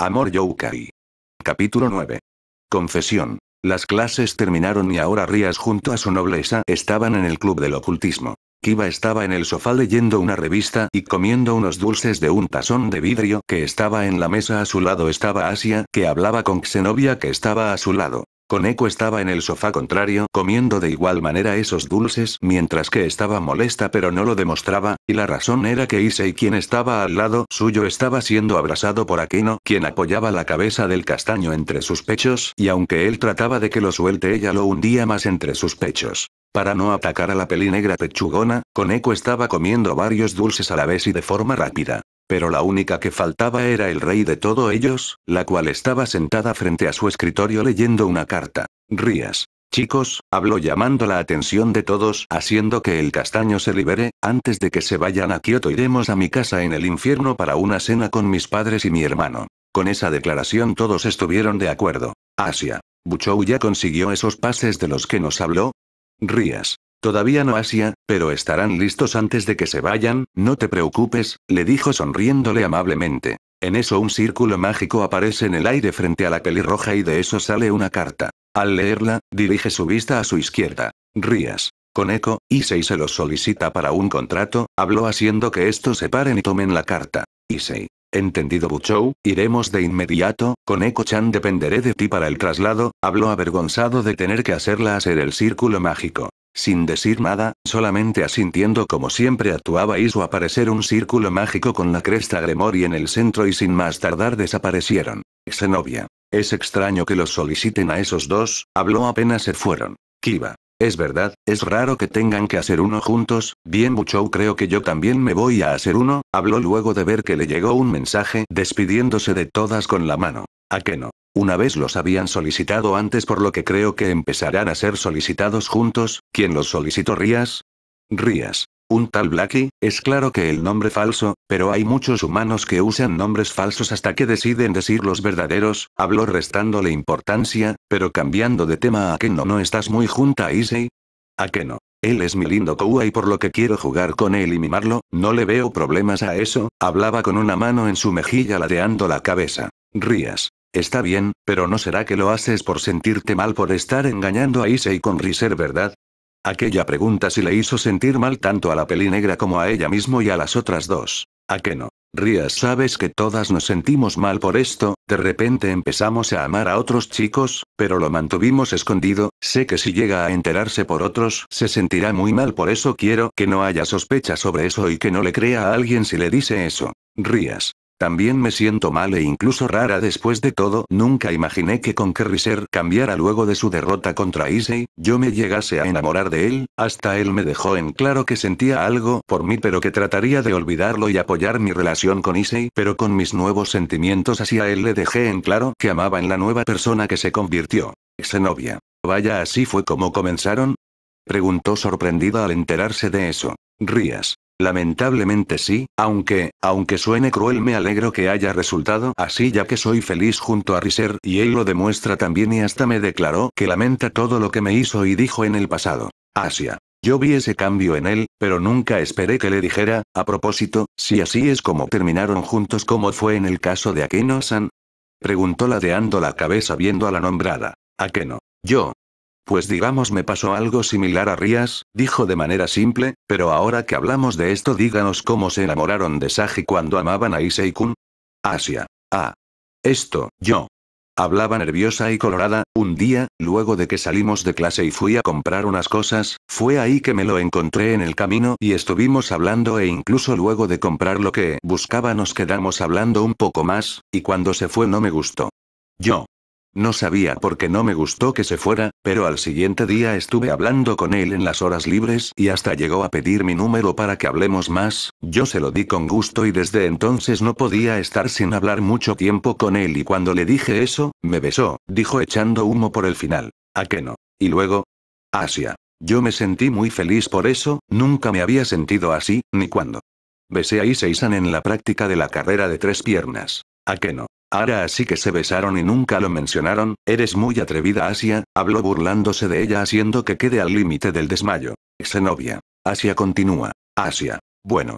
Amor Yokai. Capítulo 9. Confesión. Las clases terminaron y ahora Rías junto a su nobleza estaban en el club del ocultismo. Kiba estaba en el sofá leyendo una revista y comiendo unos dulces de un tazón de vidrio que estaba en la mesa a su lado estaba Asia que hablaba con Xenobia que estaba a su lado. Koneko estaba en el sofá contrario, comiendo de igual manera esos dulces, mientras que estaba molesta pero no lo demostraba, y la razón era que Issei quien estaba al lado suyo estaba siendo abrazado por Aquino, quien apoyaba la cabeza del castaño entre sus pechos, y aunque él trataba de que lo suelte ella lo hundía más entre sus pechos. Para no atacar a la peli negra pechugona, Koneko estaba comiendo varios dulces a la vez y de forma rápida. Pero la única que faltaba era el rey de todos ellos, la cual estaba sentada frente a su escritorio leyendo una carta. Rías. Chicos, habló llamando la atención de todos, haciendo que el castaño se libere, antes de que se vayan a Kioto iremos a mi casa en el infierno para una cena con mis padres y mi hermano. Con esa declaración todos estuvieron de acuerdo. Asia. Buchou ya consiguió esos pases de los que nos habló. Rías. Todavía no Asia, pero estarán listos antes de que se vayan, no te preocupes, le dijo sonriéndole amablemente. En eso un círculo mágico aparece en el aire frente a la pelirroja y de eso sale una carta. Al leerla, dirige su vista a su izquierda. Rías. Con eco, Isei se los solicita para un contrato, habló haciendo que estos se paren y tomen la carta. Isei. Entendido Buchou, iremos de inmediato, con Eco-chan dependeré de ti para el traslado, habló avergonzado de tener que hacerla hacer el círculo mágico. Sin decir nada, solamente asintiendo como siempre actuaba hizo aparecer un círculo mágico con la cresta Gremory en el centro y sin más tardar desaparecieron. Xenobia. Es extraño que los soliciten a esos dos, habló apenas se fueron. Kiva. Es verdad, es raro que tengan que hacer uno juntos, bien Buchou creo que yo también me voy a hacer uno, habló luego de ver que le llegó un mensaje despidiéndose de todas con la mano. ¿A qué no? Una vez los habían solicitado antes por lo que creo que empezarán a ser solicitados juntos, ¿quién los solicitó Rías? Rías. Un tal Blackie, es claro que el nombre falso, pero hay muchos humanos que usan nombres falsos hasta que deciden decir los verdaderos, habló restándole importancia, pero cambiando de tema a que no no estás muy junta a Issei. A que no. Él es mi lindo Koua y por lo que quiero jugar con él y mimarlo, no le veo problemas a eso, hablaba con una mano en su mejilla ladeando la cabeza. Rías. Está bien, pero ¿no será que lo haces por sentirte mal por estar engañando a Issei con Riser, verdad? Aquella pregunta si le hizo sentir mal tanto a la peli negra como a ella mismo y a las otras dos. ¿A qué no? Rías, sabes que todas nos sentimos mal por esto, de repente empezamos a amar a otros chicos, pero lo mantuvimos escondido, sé que si llega a enterarse por otros se sentirá muy mal por eso quiero que no haya sospecha sobre eso y que no le crea a alguien si le dice eso. Rías. También me siento mal e incluso rara después de todo. Nunca imaginé que con Riser cambiara luego de su derrota contra Issei, yo me llegase a enamorar de él, hasta él me dejó en claro que sentía algo por mí pero que trataría de olvidarlo y apoyar mi relación con Issei. Pero con mis nuevos sentimientos hacia él le dejé en claro que amaba en la nueva persona que se convirtió. novia. Vaya así fue como comenzaron. Preguntó sorprendida al enterarse de eso. Rías. Lamentablemente sí, aunque, aunque suene cruel me alegro que haya resultado así ya que soy feliz junto a Riser y él lo demuestra también y hasta me declaró que lamenta todo lo que me hizo y dijo en el pasado. Asia. Yo vi ese cambio en él, pero nunca esperé que le dijera, a propósito, si así es como terminaron juntos como fue en el caso de Akeno-san. Preguntó ladeando la cabeza viendo a la nombrada. Akeno. Yo, pues digamos me pasó algo similar a Rías, dijo de manera simple, pero ahora que hablamos de esto díganos cómo se enamoraron de Saji cuando amaban a y kun Asia. Ah. Esto, yo. Hablaba nerviosa y colorada, un día, luego de que salimos de clase y fui a comprar unas cosas, fue ahí que me lo encontré en el camino y estuvimos hablando e incluso luego de comprar lo que buscaba nos quedamos hablando un poco más, y cuando se fue no me gustó. Yo. No sabía por qué no me gustó que se fuera, pero al siguiente día estuve hablando con él en las horas libres y hasta llegó a pedir mi número para que hablemos más, yo se lo di con gusto y desde entonces no podía estar sin hablar mucho tiempo con él y cuando le dije eso, me besó, dijo echando humo por el final. ¿A qué no? Y luego... Asia. Yo me sentí muy feliz por eso, nunca me había sentido así, ni cuando. Besé a San en la práctica de la carrera de tres piernas. ¿A qué no? Ahora así que se besaron y nunca lo mencionaron, eres muy atrevida Asia, habló burlándose de ella haciendo que quede al límite del desmayo. novia. Asia continúa. Asia. Bueno.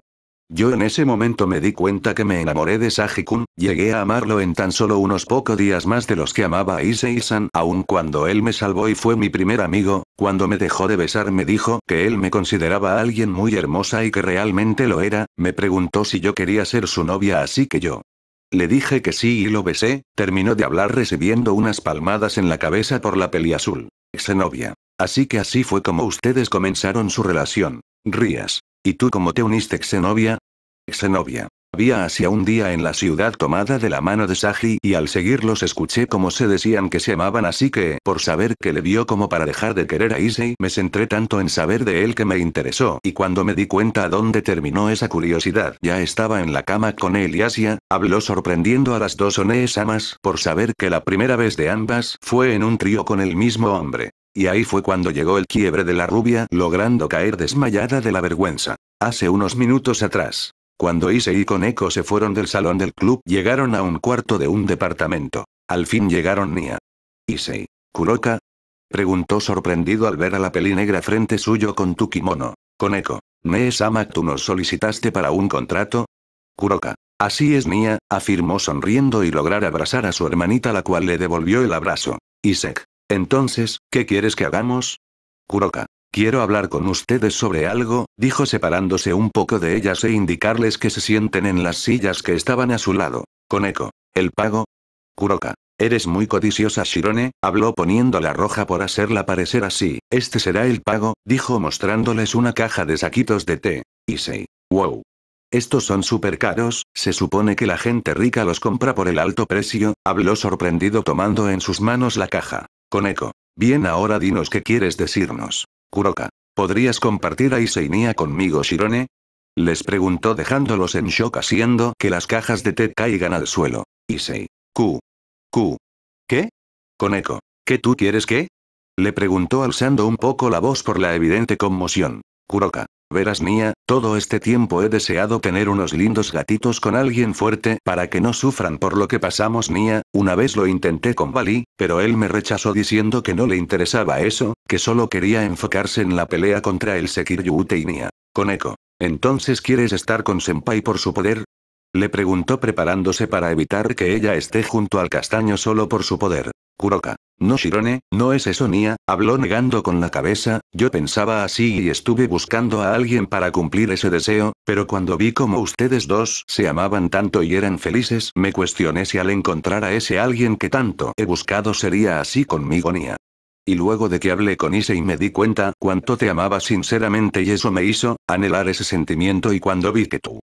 Yo en ese momento me di cuenta que me enamoré de Sajikun, llegué a amarlo en tan solo unos pocos días más de los que amaba a Issei-san, aun cuando él me salvó y fue mi primer amigo, cuando me dejó de besar me dijo que él me consideraba alguien muy hermosa y que realmente lo era, me preguntó si yo quería ser su novia así que yo, le dije que sí y lo besé, terminó de hablar recibiendo unas palmadas en la cabeza por la peli peliazul. Xenovia. Así que así fue como ustedes comenzaron su relación. Rías. ¿Y tú cómo te uniste Xenovia? Xenovia. Había hacia un día en la ciudad tomada de la mano de Saji y al seguirlos escuché como se decían que se amaban así que, por saber que le vio como para dejar de querer a Issei, me centré tanto en saber de él que me interesó, y cuando me di cuenta a dónde terminó esa curiosidad, ya estaba en la cama con él y Asia, habló sorprendiendo a las dos Onees amas por saber que la primera vez de ambas fue en un trío con el mismo hombre. Y ahí fue cuando llegó el quiebre de la rubia, logrando caer desmayada de la vergüenza. Hace unos minutos atrás. Cuando Ise y Koneko se fueron del salón del club, llegaron a un cuarto de un departamento. Al fin llegaron Nia. Isei. ¿Kuroka? Preguntó sorprendido al ver a la peli negra frente suyo con tu kimono. Koneko. ¿Neesama tú nos solicitaste para un contrato? Kuroka. Así es Nia, afirmó sonriendo y lograr abrazar a su hermanita la cual le devolvió el abrazo. Isek. Entonces, ¿qué quieres que hagamos? Kuroka. Quiero hablar con ustedes sobre algo, dijo separándose un poco de ellas e indicarles que se sienten en las sillas que estaban a su lado. eco El pago. Kuroka. Eres muy codiciosa Shirone, habló poniéndola roja por hacerla parecer así. Este será el pago, dijo mostrándoles una caja de saquitos de té. Issei. Wow. Estos son súper caros, se supone que la gente rica los compra por el alto precio, habló sorprendido tomando en sus manos la caja. eco Bien ahora dinos qué quieres decirnos. Kuroka. ¿Podrías compartir a Iseinia conmigo Shirone? Les preguntó dejándolos en shock haciendo que las cajas de té caigan al suelo. Isei. Q. Q. ¿Qué? Eco. ¿Qué tú quieres que? Le preguntó alzando un poco la voz por la evidente conmoción. Kuroka. Verás Nia, todo este tiempo he deseado tener unos lindos gatitos con alguien fuerte para que no sufran por lo que pasamos Nia, una vez lo intenté con Bali, pero él me rechazó diciendo que no le interesaba eso, que solo quería enfocarse en la pelea contra el Sekiryu Ute y Nia. ¿Entonces quieres estar con Senpai por su poder? Le preguntó preparándose para evitar que ella esté junto al castaño solo por su poder. Kuroka. No Shirone, no es eso Nia, habló negando con la cabeza, yo pensaba así y estuve buscando a alguien para cumplir ese deseo, pero cuando vi como ustedes dos se amaban tanto y eran felices, me cuestioné si al encontrar a ese alguien que tanto he buscado sería así conmigo Nia. Y luego de que hablé con Ise y me di cuenta cuánto te amaba sinceramente y eso me hizo anhelar ese sentimiento y cuando vi que tú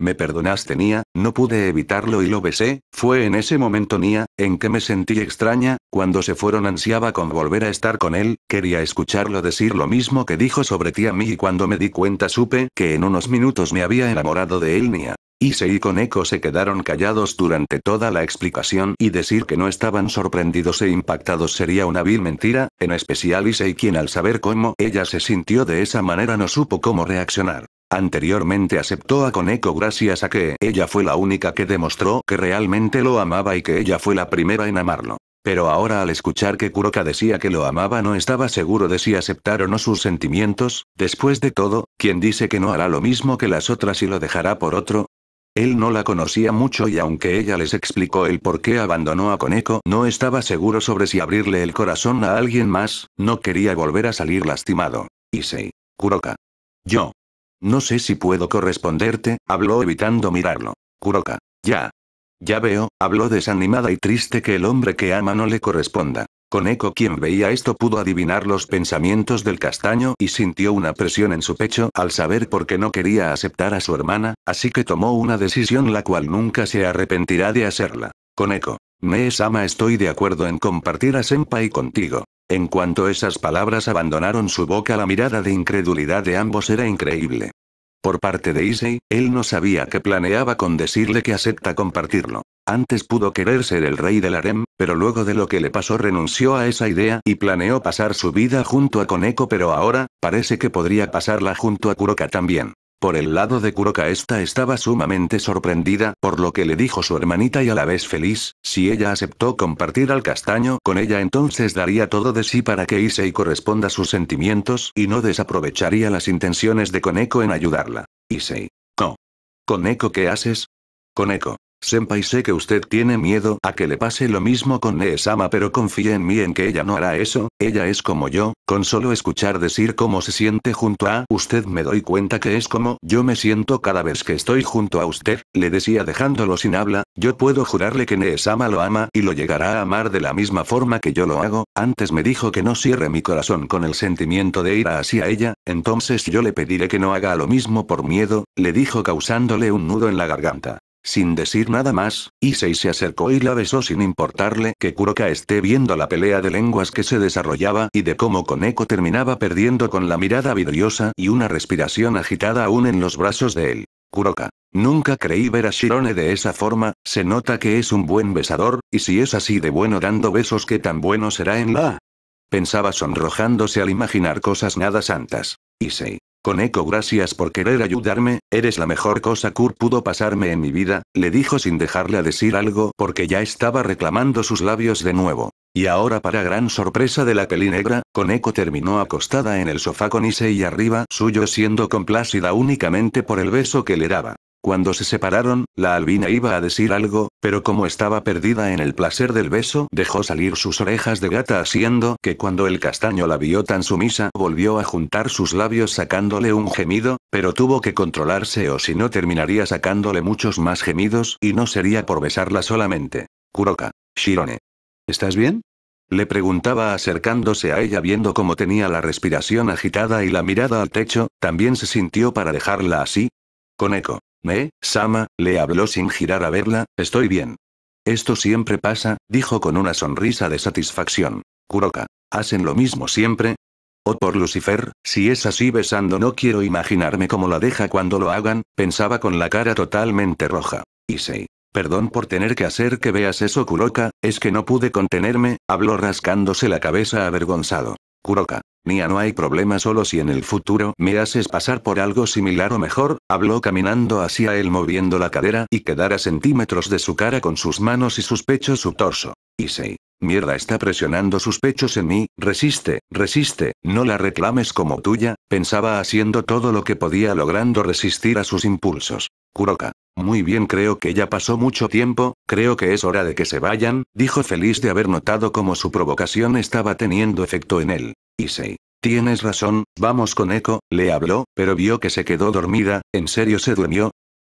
me perdonaste Nia, no pude evitarlo y lo besé, fue en ese momento Nia, en que me sentí extraña, cuando se fueron ansiaba con volver a estar con él, quería escucharlo decir lo mismo que dijo sobre ti a mí y cuando me di cuenta supe que en unos minutos me había enamorado de él Nia. Ise y con Eco se quedaron callados durante toda la explicación y decir que no estaban sorprendidos e impactados sería una vil mentira, en especial Ise quien al saber cómo ella se sintió de esa manera no supo cómo reaccionar. Anteriormente aceptó a Koneko gracias a que ella fue la única que demostró que realmente lo amaba y que ella fue la primera en amarlo. Pero ahora al escuchar que Kuroka decía que lo amaba no estaba seguro de si aceptar o no sus sentimientos, después de todo, ¿quién dice que no hará lo mismo que las otras y lo dejará por otro? Él no la conocía mucho y aunque ella les explicó el por qué abandonó a Koneko no estaba seguro sobre si abrirle el corazón a alguien más, no quería volver a salir lastimado. Issei. Kuroka. Yo. No sé si puedo corresponderte, habló evitando mirarlo. Kuroka. Ya. Ya veo, habló desanimada y triste que el hombre que ama no le corresponda. Koneko quien veía esto pudo adivinar los pensamientos del castaño y sintió una presión en su pecho al saber por qué no quería aceptar a su hermana, así que tomó una decisión la cual nunca se arrepentirá de hacerla. Koneko. eco. es ama. estoy de acuerdo en compartir a Senpai contigo. En cuanto esas palabras abandonaron su boca, la mirada de incredulidad de ambos era increíble. Por parte de Issei, él no sabía que planeaba con decirle que acepta compartirlo. Antes pudo querer ser el rey del harem, pero luego de lo que le pasó renunció a esa idea y planeó pasar su vida junto a Koneko pero ahora, parece que podría pasarla junto a Kuroka también. Por el lado de Kuroka esta estaba sumamente sorprendida por lo que le dijo su hermanita y a la vez feliz, si ella aceptó compartir al castaño con ella entonces daría todo de sí para que Isei corresponda sus sentimientos y no desaprovecharía las intenciones de Koneko en ayudarla. Isei. No. Koneko ¿qué haces? Koneko. Senpai sé que usted tiene miedo a que le pase lo mismo con Neesama pero confíe en mí en que ella no hará eso, ella es como yo, con solo escuchar decir cómo se siente junto a usted me doy cuenta que es como yo me siento cada vez que estoy junto a usted, le decía dejándolo sin habla, yo puedo jurarle que Neesama lo ama y lo llegará a amar de la misma forma que yo lo hago, antes me dijo que no cierre mi corazón con el sentimiento de ira hacia ella, entonces yo le pediré que no haga lo mismo por miedo, le dijo causándole un nudo en la garganta. Sin decir nada más, Issei se acercó y la besó sin importarle que Kuroka esté viendo la pelea de lenguas que se desarrollaba y de cómo Koneko terminaba perdiendo con la mirada vidriosa y una respiración agitada aún en los brazos de él. Kuroka. Nunca creí ver a Shirone de esa forma, se nota que es un buen besador, y si es así de bueno dando besos qué tan bueno será en la... Pensaba sonrojándose al imaginar cosas nada santas. Issei. Coneco gracias por querer ayudarme, eres la mejor cosa que pudo pasarme en mi vida, le dijo sin dejarle a decir algo porque ya estaba reclamando sus labios de nuevo. Y ahora para gran sorpresa de la negra, Coneco terminó acostada en el sofá con y arriba suyo siendo complacida únicamente por el beso que le daba. Cuando se separaron, la albina iba a decir algo, pero como estaba perdida en el placer del beso, dejó salir sus orejas de gata haciendo que cuando el castaño la vio tan sumisa, volvió a juntar sus labios sacándole un gemido, pero tuvo que controlarse o si no terminaría sacándole muchos más gemidos y no sería por besarla solamente. Kuroka. Shirone. ¿Estás bien? Le preguntaba acercándose a ella viendo cómo tenía la respiración agitada y la mirada al techo, también se sintió para dejarla así. Con eco. Me, Sama, le habló sin girar a verla, estoy bien. Esto siempre pasa, dijo con una sonrisa de satisfacción. Kuroka, ¿hacen lo mismo siempre? oh, por Lucifer, si es así besando no quiero imaginarme cómo la deja cuando lo hagan, pensaba con la cara totalmente roja. Issei. Perdón por tener que hacer que veas eso Kuroka, es que no pude contenerme, habló rascándose la cabeza avergonzado. Kuroka. Mía, no hay problema solo si en el futuro me haces pasar por algo similar o mejor, habló caminando hacia él moviendo la cadera y quedar a centímetros de su cara con sus manos y sus pechos su torso. Issei. Mierda está presionando sus pechos en mí, resiste, resiste, no la reclames como tuya, pensaba haciendo todo lo que podía logrando resistir a sus impulsos. Kuroka. Muy bien, creo que ya pasó mucho tiempo, creo que es hora de que se vayan, dijo feliz de haber notado cómo su provocación estaba teniendo efecto en él. Issei. Tienes razón, vamos con Eko. le habló, pero vio que se quedó dormida, ¿en serio se durmió?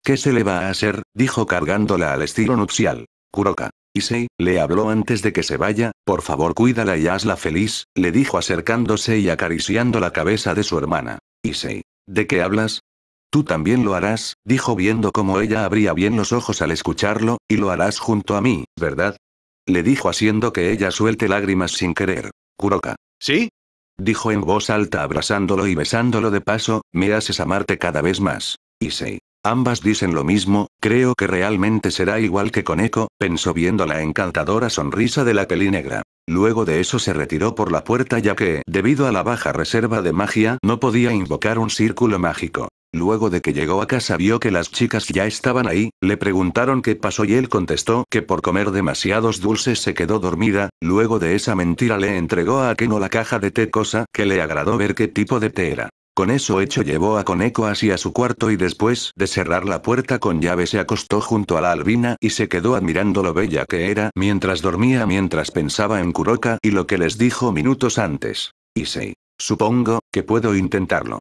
¿Qué se le va a hacer? dijo cargándola al estilo nupcial. Kuroka. Issei, le habló antes de que se vaya, por favor cuídala y hazla feliz, le dijo acercándose y acariciando la cabeza de su hermana. Issei. ¿De qué hablas? Tú también lo harás, dijo viendo cómo ella abría bien los ojos al escucharlo, y lo harás junto a mí, ¿verdad? Le dijo haciendo que ella suelte lágrimas sin querer. Kuroka. ¿Sí? Dijo en voz alta abrazándolo y besándolo de paso, me haces amarte cada vez más. Issei. Ambas dicen lo mismo, creo que realmente será igual que con Eco, pensó viendo la encantadora sonrisa de la negra. Luego de eso se retiró por la puerta ya que, debido a la baja reserva de magia, no podía invocar un círculo mágico. Luego de que llegó a casa vio que las chicas ya estaban ahí, le preguntaron qué pasó y él contestó que por comer demasiados dulces se quedó dormida, luego de esa mentira le entregó a Keno la caja de té cosa que le agradó ver qué tipo de té era. Con eso hecho llevó a Koneko hacia su cuarto y después de cerrar la puerta con llave se acostó junto a la albina y se quedó admirando lo bella que era mientras dormía mientras pensaba en Kuroka y lo que les dijo minutos antes. Issei. Supongo que puedo intentarlo.